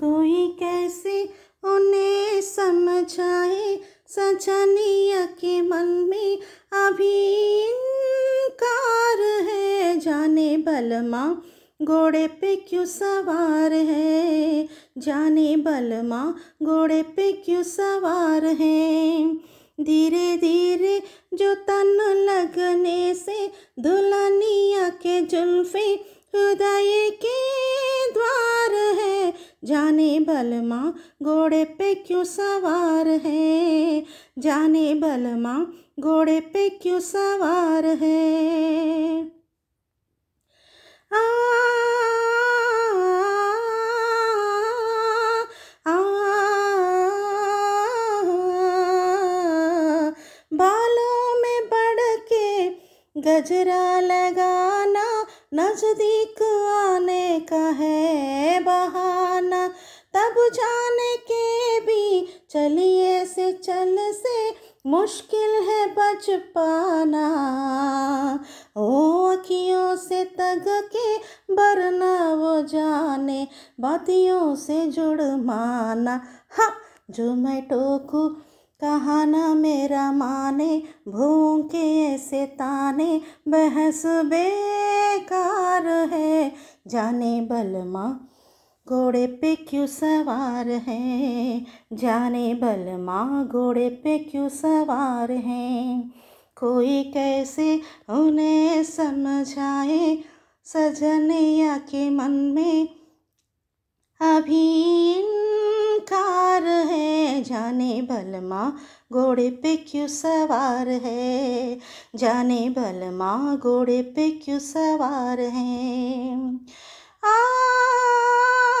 कोई कैसे उन्हें समझाए सजनिया के मन में अभी कार है जाने बलमा घोड़े पे क्यों सवार है जाने बलमा घोड़े पे क्यों सवार है धीरे धीरे जो तन लगने से दुल्हनिया के जुल्फे खुदाए के जाने बलमा घोड़े पे क्यों सवार है जाने बलमा घोड़े पे क्यों सवार है में के गजरा लगाना नजदीक आने का है जाने के भी चलिए से चल से मुश्किल है बच पाना ओ अखियों से तग के बरना वो जाने बातियों से जुड़ माना हाँ जो मैं टोकू कहा मेरा माने भूखे ऐसे ताने बहस बेकार है जाने बलमा घोड़े पे क्यों सवार हैं जाने बल माँ घोड़े पे क्यों सवार हैं कोई कैसे उन्हें समझाए या के मन में अभी इनकार है जाने माँ घोड़े पे क्यों सवार है जाने बल माँ घोड़े पे क्यों सवार है आ